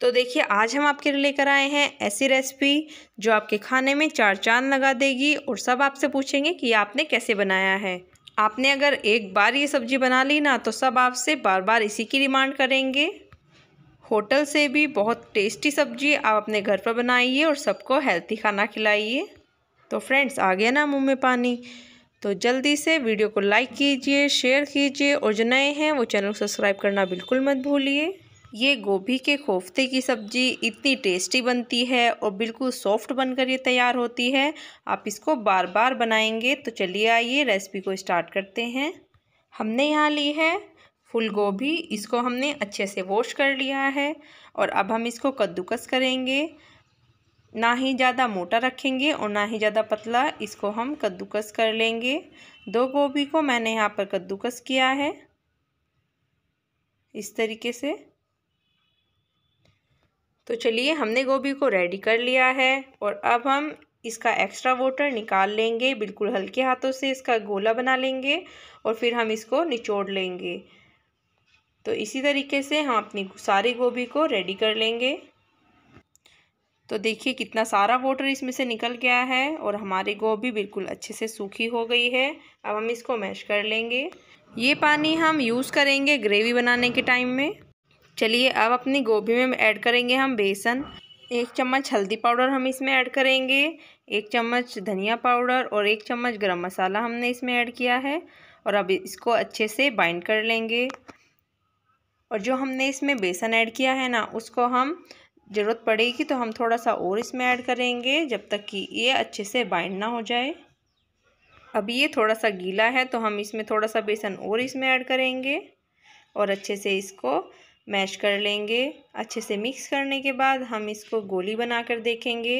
तो देखिए आज हम आपके लिए लेकर आए हैं ऐसी रेसिपी जो आपके खाने में चार चांद लगा देगी और सब आपसे पूछेंगे कि आपने कैसे बनाया है आपने अगर एक बार ये सब्ज़ी बना ली ना तो सब आपसे बार बार इसी की डिमांड करेंगे होटल से भी बहुत टेस्टी सब्ज़ी आप अपने घर पर बनाइए और सबको हेल्थी खाना खिलाइए तो फ्रेंड्स आ गया ना मुँह में पानी तो जल्दी से वीडियो को लाइक कीजिए शेयर कीजिए और जो नए हैं वो चैनल सब्सक्राइब करना बिल्कुल मत भूलिए ये गोभी के कोफ्ते की सब्ज़ी इतनी टेस्टी बनती है और बिल्कुल सॉफ्ट बनकर ये तैयार होती है आप इसको बार बार बनाएंगे तो चलिए आइए रेसिपी को स्टार्ट करते हैं हमने यहाँ ली है फुल गोभी इसको हमने अच्छे से वॉश कर लिया है और अब हम इसको कद्दूकस करेंगे ना ही ज़्यादा मोटा रखेंगे और ना ही ज़्यादा पतला इसको हम कद्दूकस कर लेंगे दो गोभी को मैंने यहाँ पर कद्दूकस किया है इस तरीके से तो चलिए हमने गोभी को रेडी कर लिया है और अब हम इसका एक्स्ट्रा वोटर निकाल लेंगे बिल्कुल हल्के हाथों से इसका गोला बना लेंगे और फिर हम इसको निचोड़ लेंगे तो इसी तरीके से हम अपनी सारी गोभी को रेडी कर लेंगे तो देखिए कितना सारा वाटर इसमें से निकल गया है और हमारी गोभी बिल्कुल अच्छे से सूखी हो गई है अब हम इसको मैश कर लेंगे ये पानी हम यूज़ करेंगे ग्रेवी बनाने के टाइम में चलिए अब अपनी गोभी में ऐड करेंगे हम बेसन एक चम्मच हल्दी पाउडर हम इसमें ऐड करेंगे एक चम्मच धनिया पाउडर और एक चम्मच गरम मसाला हमने इसमें ऐड किया है और अब इसको अच्छे से बाइंड कर लेंगे और जो हमने इसमें बेसन ऐड किया है ना उसको हम ज़रूरत पड़ेगी तो हम थोड़ा सा और इसमें ऐड करेंगे जब तक कि ये अच्छे से बाइंड ना हो जाए अब ये थोड़ा सा गीला है तो हम इसमें थोड़ा सा बेसन और इसमें ऐड करेंगे और अच्छे से इसको मैश कर लेंगे अच्छे से मिक्स करने के बाद हम इसको गोली बनाकर देखेंगे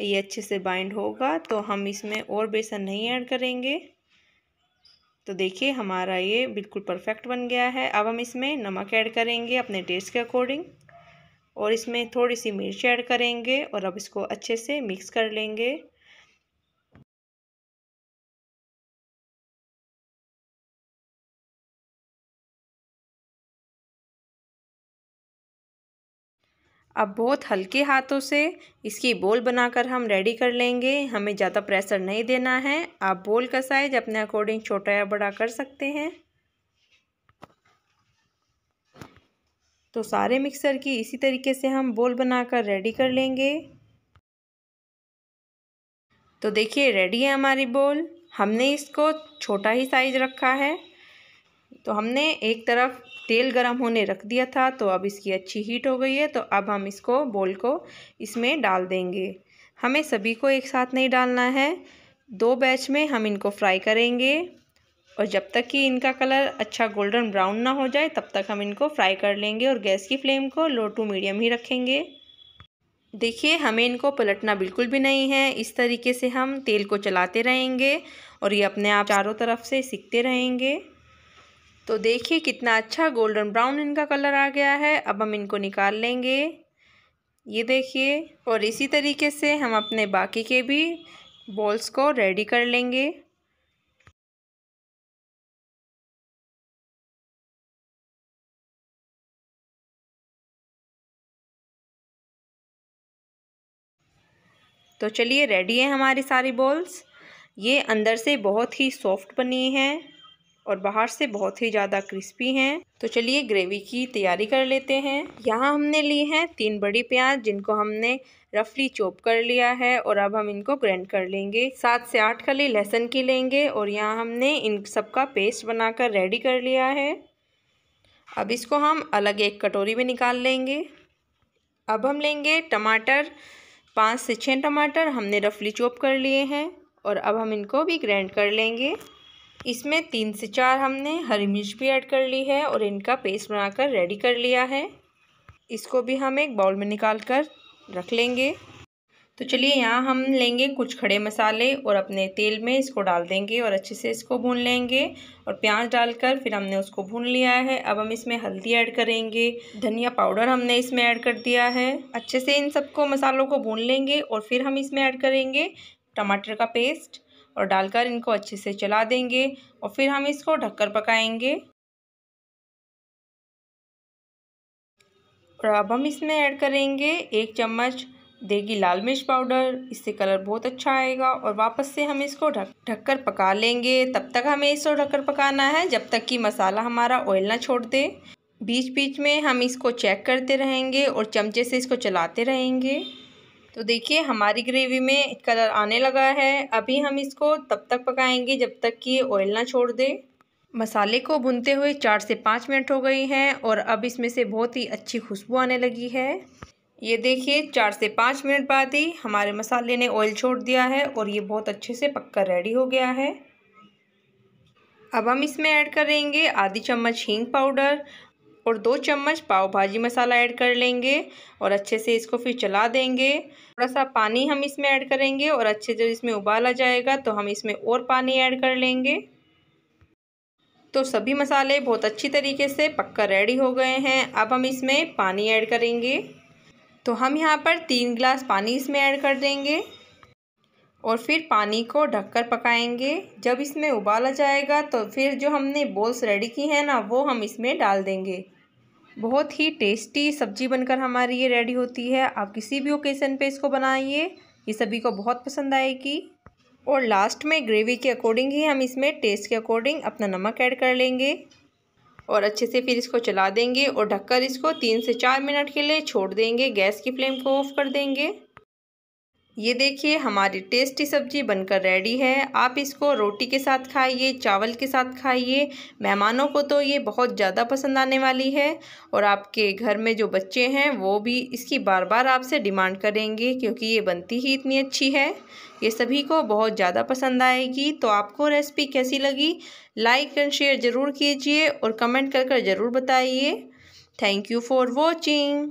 ये अच्छे से बाइंड होगा तो हम इसमें और बेसन नहीं ऐड करेंगे तो देखिए हमारा ये बिल्कुल परफेक्ट बन गया है अब हम इसमें नमक ऐड करेंगे अपने टेस्ट के अकॉर्डिंग और इसमें थोड़ी सी मिर्च ऐड करेंगे और अब इसको अच्छे से मिक्स कर लेंगे अब बहुत हल्के हाथों से इसकी बोल बनाकर हम रेडी कर लेंगे हमें ज़्यादा प्रेशर नहीं देना है आप बोल का साइज अपने अकॉर्डिंग छोटा या बड़ा कर सकते हैं तो सारे मिक्सर की इसी तरीके से हम बोल बनाकर रेडी कर लेंगे तो देखिए रेडी है हमारी बोल हमने इसको छोटा ही साइज रखा है तो हमने एक तरफ तेल गरम होने रख दिया था तो अब इसकी अच्छी हीट हो गई है तो अब हम इसको बोल को इसमें डाल देंगे हमें सभी को एक साथ नहीं डालना है दो बैच में हम इनको फ्राई करेंगे और जब तक कि इनका कलर अच्छा गोल्डन ब्राउन ना हो जाए तब तक हम इनको फ्राई कर लेंगे और गैस की फ्लेम को लो टू मीडियम ही रखेंगे देखिए हमें इनको पलटना बिल्कुल भी नहीं है इस तरीके से हम तेल को चलाते रहेंगे और ये अपने आप चारों तरफ से सीखते रहेंगे तो देखिए कितना अच्छा गोल्डन ब्राउन इनका कलर आ गया है अब हम इनको निकाल लेंगे ये देखिए और इसी तरीके से हम अपने बाकी के भी बॉल्स को रेडी कर लेंगे तो चलिए रेडी है हमारी सारी बॉल्स ये अंदर से बहुत ही सॉफ्ट बनी है और बाहर से बहुत ही ज़्यादा क्रिस्पी हैं तो चलिए ग्रेवी की तैयारी कर लेते हैं यहाँ हमने ली हैं तीन बड़ी प्याज जिनको हमने रफली चॉप कर लिया है और अब हम इनको ग्राइंड कर लेंगे सात से आठ कली लहसुन की लेंगे और यहाँ हमने इन सबका पेस्ट बनाकर रेडी कर लिया है अब इसको हम अलग एक कटोरी में निकाल लेंगे अब हम लेंगे टमाटर पाँच से छः टमाटर हमने रफली चॉप कर लिए हैं और अब हम इनको भी ग्राइंड कर लेंगे इसमें तीन से चार हमने हरी मिर्च भी ऐड कर ली है और इनका पेस्ट बनाकर रेडी कर लिया है इसको भी हम एक बाउल में निकाल कर रख लेंगे तो चलिए यहाँ हम लेंगे कुछ खड़े मसाले और अपने तेल में इसको डाल देंगे और अच्छे से इसको भून लेंगे और प्याज डालकर फिर हमने उसको भून लिया है अब हम इसमें हल्दी ऐड करेंगे धनिया पाउडर हमने इसमें ऐड कर दिया है अच्छे से इन सबको मसालों को भून लेंगे और फिर हम इसमें ऐड करेंगे टमाटर का पेस्ट और डालकर इनको अच्छे से चला देंगे और फिर हम इसको ढककर पकाएंगे और अब हम इसमें ऐड करेंगे एक चम्मच देगी लाल मिर्च पाउडर इससे कलर बहुत अच्छा आएगा और वापस से हम इसको ढक ढककर पका लेंगे तब तक हमें इसको ढककर पकाना है जब तक कि मसाला हमारा ऑयल ना छोड़ दे बीच बीच में हम इसको चेक करते रहेंगे और चमचे से इसको चलाते रहेंगे तो देखिए हमारी ग्रेवी में कलर आने लगा है अभी हम इसको तब तक पकाएंगे जब तक कि ऑयल ना छोड़ दे मसाले को भुनते हुए चार से पाँच मिनट हो गई हैं और अब इसमें से बहुत ही अच्छी खुशबू आने लगी है ये देखिए चार से पाँच मिनट बाद ही हमारे मसाले ने ऑयल छोड़ दिया है और ये बहुत अच्छे से पककर रेडी हो गया है अब हम इसमें ऐड करेंगे आधी चम्मच हींग पाउडर और दो चम्मच पाव भाजी मसाला ऐड कर लेंगे और अच्छे से इसको फिर चला देंगे थोड़ा सा पानी हम इसमें ऐड करेंगे और अच्छे से इसमें उबाला जाएगा तो हम इसमें और पानी ऐड कर लेंगे तो सभी मसाले बहुत अच्छी तरीके से पककर रेडी हो गए हैं अब हम इसमें पानी ऐड करेंगे तो हम यहाँ पर तीन गिलास पानी इसमें ऐड कर देंगे और फिर पानी को ढककर पकाएंगे जब इसमें उबाला जाएगा तो फिर जो हमने बॉल्स रेडी की है ना वो हम इसमें डाल देंगे बहुत ही टेस्टी सब्जी बनकर हमारी ये रेडी होती है आप किसी भी ओकेज़न पे इसको बनाइए ये सभी को बहुत पसंद आएगी और लास्ट में ग्रेवी के अकॉर्डिंग ही हम इसमें टेस्ट के अकॉर्डिंग अपना नमक ऐड कर लेंगे और अच्छे से फिर इसको चला देंगे और ढककर इसको तीन से चार मिनट के लिए छोड़ देंगे गैस की फ्लेम को ऑफ कर देंगे ये देखिए हमारी टेस्टी सब्जी बनकर रेडी है आप इसको रोटी के साथ खाइए चावल के साथ खाइए मेहमानों को तो ये बहुत ज़्यादा पसंद आने वाली है और आपके घर में जो बच्चे हैं वो भी इसकी बार बार आपसे डिमांड करेंगे क्योंकि ये बनती ही इतनी अच्छी है ये सभी को बहुत ज़्यादा पसंद आएगी तो आपको रेसिपी कैसी लगी लाइक एंड शेयर ज़रूर कीजिए और कमेंट कर कर ज़रूर बताइए थैंक यू फॉर वॉचिंग